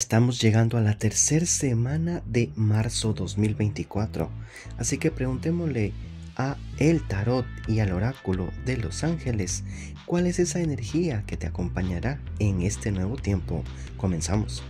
Estamos llegando a la tercera semana de marzo 2024, así que preguntémosle a el tarot y al oráculo de los ángeles cuál es esa energía que te acompañará en este nuevo tiempo. Comenzamos.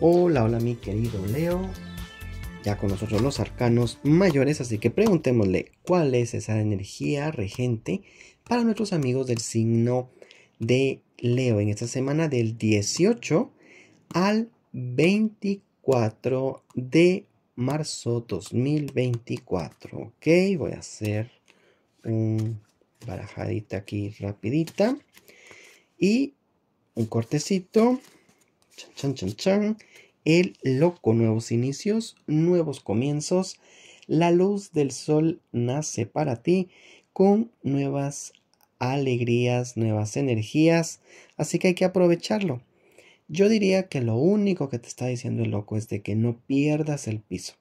Hola, hola mi querido Leo. Ya con nosotros los arcanos mayores, así que preguntémosle cuál es esa energía regente para nuestros amigos del signo de Leo en esta semana del 18 al 24 de marzo 2024. Ok, voy a hacer un barajadita aquí rapidita y un cortecito. Chan, chan, chan, chan. El loco, nuevos inicios, nuevos comienzos. La luz del sol nace para ti con nuevas alegrías, nuevas energías, así que hay que aprovecharlo. Yo diría que lo único que te está diciendo el loco es de que no pierdas el piso.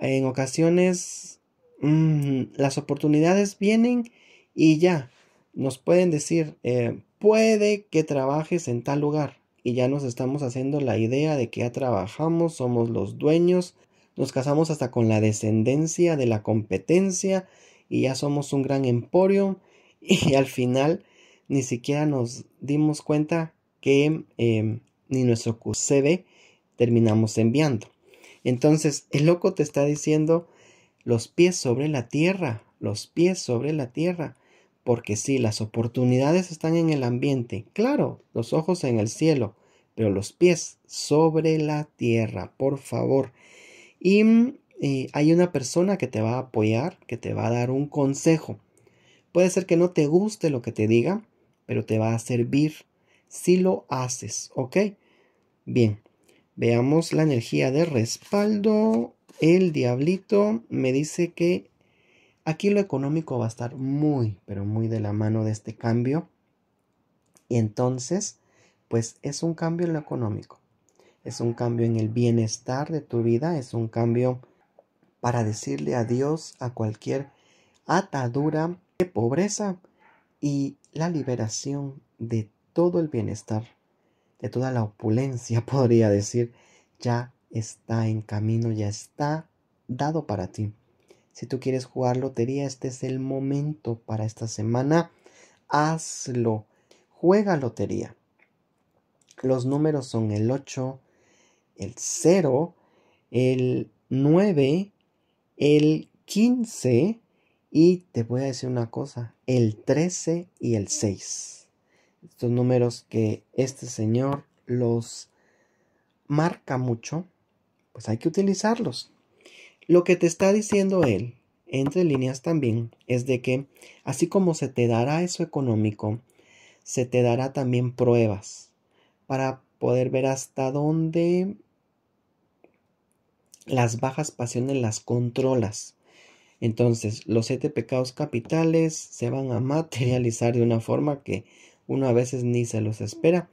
En ocasiones mm, las oportunidades vienen y ya nos pueden decir, eh, puede que trabajes en tal lugar y ya nos estamos haciendo la idea de que ya trabajamos, somos los dueños, nos casamos hasta con la descendencia de la competencia y ya somos un gran emporio y al final ni siquiera nos dimos cuenta que em, ni nuestro QCB terminamos enviando. Entonces el loco te está diciendo los pies sobre la tierra, los pies sobre la tierra, porque si. las oportunidades están en el ambiente, claro, los ojos en el cielo, pero los pies sobre la tierra, por favor. Y mm, eh, hay una persona que te va a apoyar, que te va a dar un consejo. Puede ser que no te guste lo que te diga, pero te va a servir si lo haces, ¿ok? Bien, veamos la energía de respaldo. El diablito me dice que aquí lo económico va a estar muy, pero muy de la mano de este cambio. Y entonces, pues es un cambio en lo económico, es un cambio en el bienestar de tu vida, es un cambio para decirle adiós a cualquier atadura de pobreza y la liberación de todo el bienestar, de toda la opulencia, podría decir, ya está en camino, ya está dado para ti. Si tú quieres jugar lotería, este es el momento para esta semana. Hazlo. Juega lotería. Los números son el 8, el 0, el 9, el 15 y te voy a decir una cosa, el 13 y el 6. Estos números que este señor los marca mucho, pues hay que utilizarlos. Lo que te está diciendo él, entre líneas también, es de que así como se te dará eso económico, se te dará también pruebas para poder ver hasta dónde las bajas pasiones las controlas. Entonces, los siete pecados capitales se van a materializar de una forma que uno a veces ni se los espera,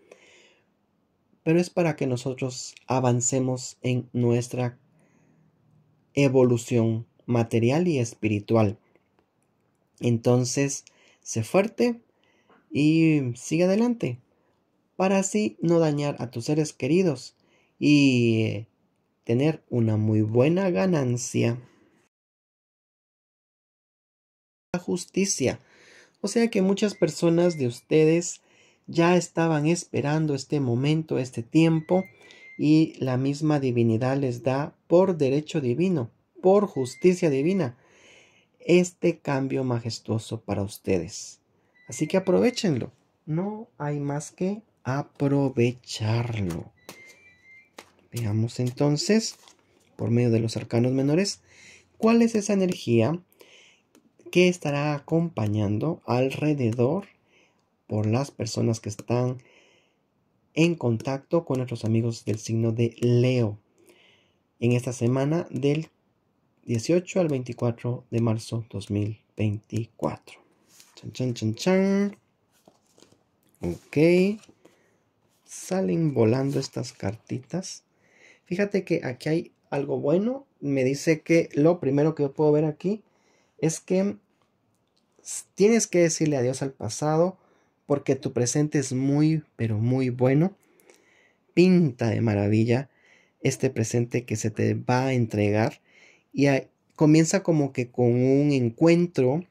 pero es para que nosotros avancemos en nuestra evolución material y espiritual. Entonces, sé fuerte y sigue adelante, para así no dañar a tus seres queridos y eh, tener una muy buena ganancia. La justicia. O sea que muchas personas de ustedes ya estaban esperando este momento, este tiempo, y la misma divinidad les da por derecho divino, por justicia divina, este cambio majestuoso para ustedes. Así que aprovechenlo. No hay más que aprovecharlo. Veamos entonces, por medio de los arcanos menores, cuál es esa energía que estará acompañando alrededor por las personas que están en contacto con nuestros amigos del signo de Leo en esta semana del 18 al 24 de marzo 2024. Chan, chan, chan, chan. Ok. Salen volando estas cartitas. Fíjate que aquí hay algo bueno. Me dice que lo primero que yo puedo ver aquí es que tienes que decirle adiós al pasado porque tu presente es muy, pero muy bueno. Pinta de maravilla este presente que se te va a entregar y comienza como que con un encuentro,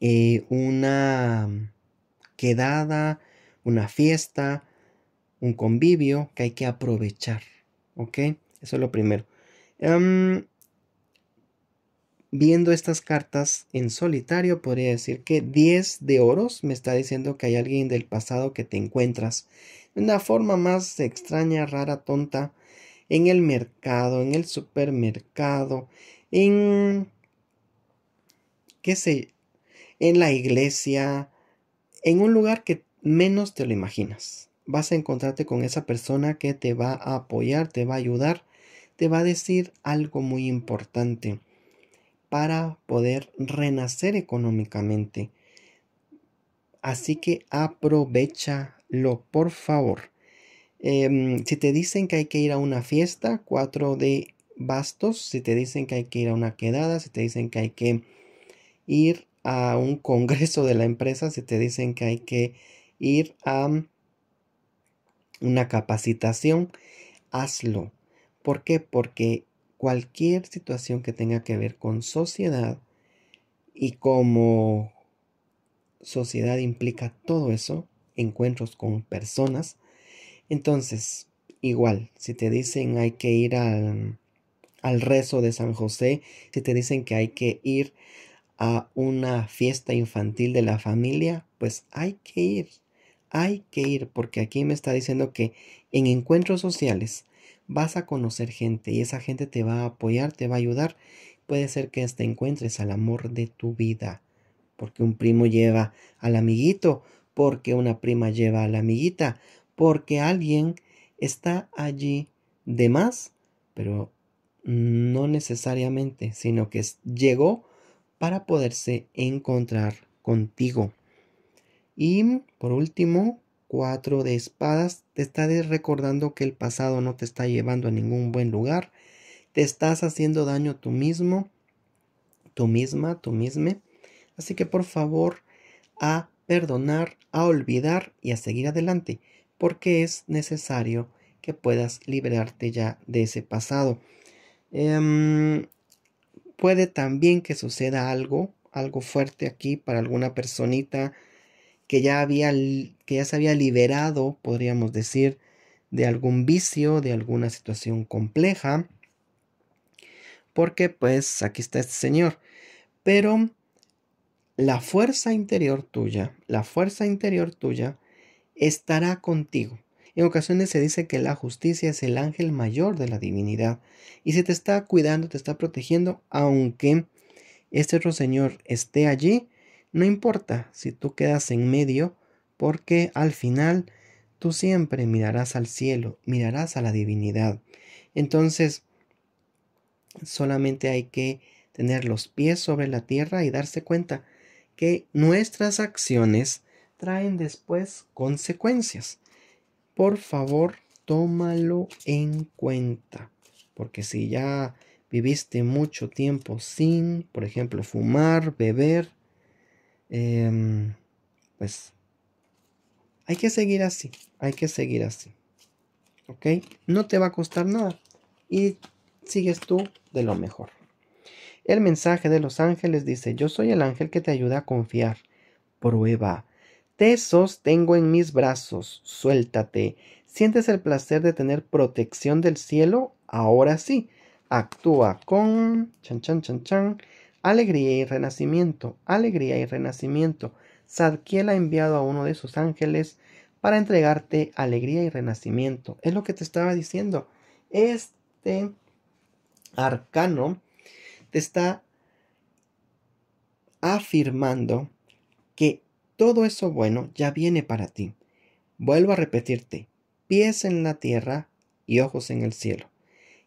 eh, una quedada, una fiesta, un convivio que hay que aprovechar. ¿Ok? Eso es lo primero. Em, viendo estas cartas en solitario, podría decir que 10 de oros me está diciendo que hay alguien del pasado que te encuentras. De una forma más extraña, rara, tonta. En el mercado, en el supermercado, en... qué sé, en la iglesia, en un lugar que menos te lo imaginas vas a encontrarte con esa persona que te va a apoyar, te va a ayudar, te va a decir algo muy importante para poder renacer económicamente. Así que aprovechalo, por favor. Em, si te dicen que hay que ir a una fiesta, cuatro de bastos. Si te dicen que hay que ir a una quedada, si te dicen que hay que ir a un congreso de la empresa, si te dicen que hay que ir a una capacitación, hazlo. ¿Por qué? Porque cualquier situación que tenga que ver con sociedad y como sociedad implica todo eso, encuentros con personas, entonces igual, si te dicen hay que ir al, al rezo de San José, si te dicen que hay que ir a una fiesta infantil de la familia, pues hay que ir hay que ir porque aquí me está diciendo que en encuentros sociales vas a conocer gente y esa gente te va a apoyar, te va a ayudar. Puede ser que hasta encuentres al amor de tu vida, porque un primo lleva al amiguito, porque una prima lleva a la amiguita, porque alguien está allí de más, pero no necesariamente, sino que llegó para poderse encontrar contigo. Y por último, cuatro de espadas, te está recordando que el pasado no te está llevando a ningún buen lugar, te estás haciendo daño tú mismo, tú misma, tú misma. Así que por favor, a perdonar, a olvidar y a seguir adelante, porque es necesario que puedas liberarte ya de ese pasado. Em, puede también que suceda algo, algo fuerte aquí para alguna personita que ya había que ya se había liberado, podríamos decir, de algún vicio, de alguna situación compleja, porque pues aquí está este señor. Pero la fuerza interior tuya, la fuerza interior tuya estará contigo. En ocasiones se dice que la justicia es el ángel mayor de la divinidad y se te está cuidando, te está protegiendo, aunque este otro Señor esté allí, no importa si tú quedas en medio, porque al final tú siempre mirarás al cielo, mirarás a la divinidad. Entonces, solamente hay que tener los pies sobre la tierra y darse cuenta que nuestras acciones traen después consecuencias. Por favor, tómalo en cuenta, porque si ya viviste mucho tiempo sin, por ejemplo, fumar, beber, Em, pues hay que seguir así, hay que seguir así. ¿Ok? No te va a costar nada y sigues tú de lo mejor. El mensaje de los ángeles dice, yo soy el ángel que te ayuda a confiar. Prueba. Te sostengo en mis brazos. Suéltate. ¿Sientes el placer de tener protección del cielo? Ahora sí. Actúa con... Chan, chan, chan, chan Alegría y renacimiento, alegría y renacimiento. Sadkiel ha enviado a uno de sus ángeles para entregarte alegría y renacimiento. Es lo que te estaba diciendo. Este arcano te está afirmando que todo eso bueno ya viene para ti. Vuelvo a repetirte, pies en la tierra y ojos en el cielo.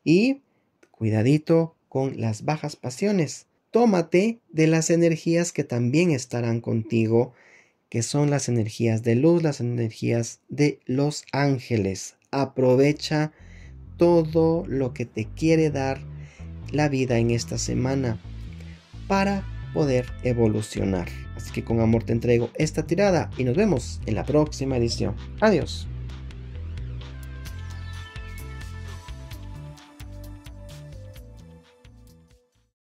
Y cuidadito con las bajas pasiones tómate de las energías que también estarán contigo, que son las energías de luz, las energías de los ángeles. Aprovecha todo lo que te quiere dar la vida en esta semana para poder evolucionar. Así que con amor te entrego esta tirada y nos vemos en la próxima edición. Adiós.